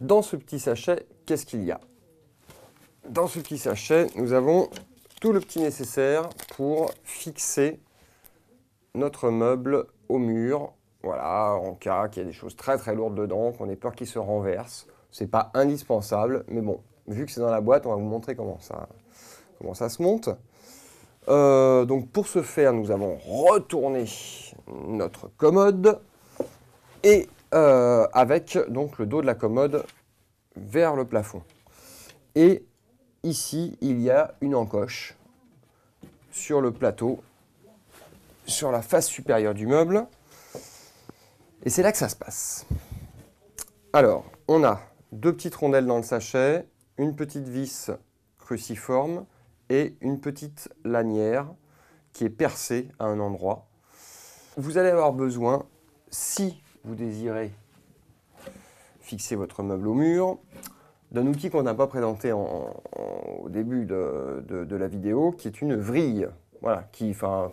Dans ce petit sachet, qu'est-ce qu'il y a Dans ce petit sachet, nous avons tout le petit nécessaire pour fixer notre meuble au mur. Voilà, en cas qu'il y a des choses très très lourdes dedans, qu'on ait peur qu'il se renverse. C'est pas indispensable, mais bon, vu que c'est dans la boîte, on va vous montrer comment ça, comment ça se monte. Euh, donc pour ce faire, nous avons retourné notre commode et euh, avec donc le dos de la commode vers le plafond. Et ici, il y a une encoche sur le plateau, sur la face supérieure du meuble. Et c'est là que ça se passe. Alors, on a deux petites rondelles dans le sachet, une petite vis cruciforme et une petite lanière qui est percée à un endroit. Vous allez avoir besoin, si vous désirez fixer votre meuble au mur, d'un outil qu'on n'a pas présenté au début de, la vidéo, qui est une vrille. Voilà, qui, enfin,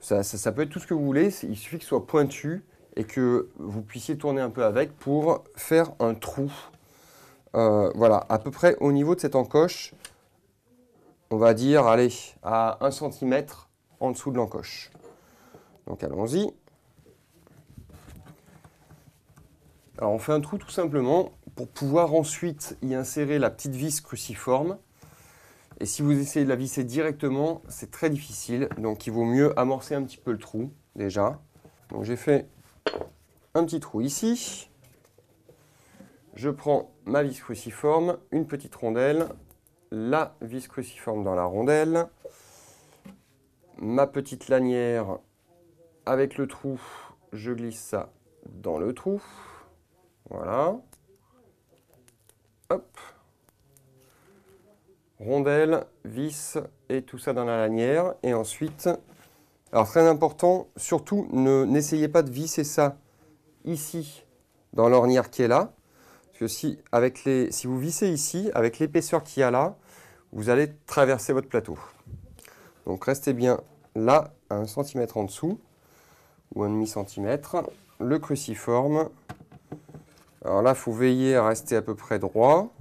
ça, peut être tout ce que vous voulez, il suffit que soit pointu et que vous puissiez tourner un peu avec pour faire un trou. Euh, voilà, à peu près au niveau de cette encoche, on va dire, allez, à 1 centimètre en dessous de l'encoche. Donc allons-y. Alors on fait un trou tout simplement pour pouvoir ensuite y insérer la petite vis cruciforme. Et si vous essayez de la visser directement, c'est très difficile. Donc il vaut mieux amorcer un petit peu le trou déjà. Donc j'ai fait un petit trou ici. Je prends ma vis cruciforme, une petite rondelle, la vis cruciforme dans la rondelle, ma petite lanière avec le trou, je glisse ça dans le trou. Voilà. Hop. Rondelle, vis et tout ça dans la lanière. Et ensuite, alors très important, surtout n'essayez pas de visser ça ici dans l'ornière qui est là. Parce que si, avec les, si vous vissez ici, avec l'épaisseur qu'il y a là, vous allez traverser votre plateau. Donc restez bien là, à 1 en dessous, ou un demi-centimètre, le cruciforme, alors là, il faut veiller à rester à peu près droit.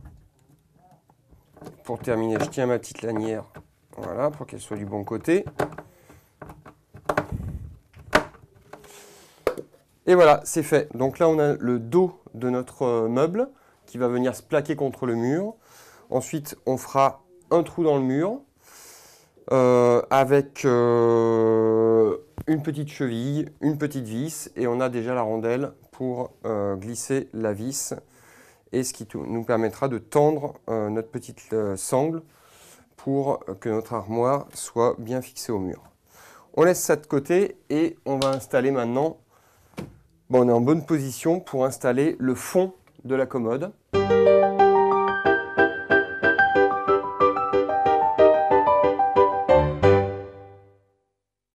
Pour terminer, je tiens ma petite lanière, voilà, pour qu'elle soit du bon côté. Et voilà, c'est fait. Donc là, on a le dos de notre euh, meuble qui va venir se plaquer contre le mur. Ensuite, on fera un trou dans le mur euh, avec euh, une petite cheville, une petite vis, et on a déjà la rondelle pour euh, glisser la vis, et ce qui nous permettra de tendre euh, notre petite euh, sangle pour que notre armoire soit bien fixée au mur. On laisse ça de côté et on va installer maintenant, bon, on est en bonne position pour installer le fond de la commode.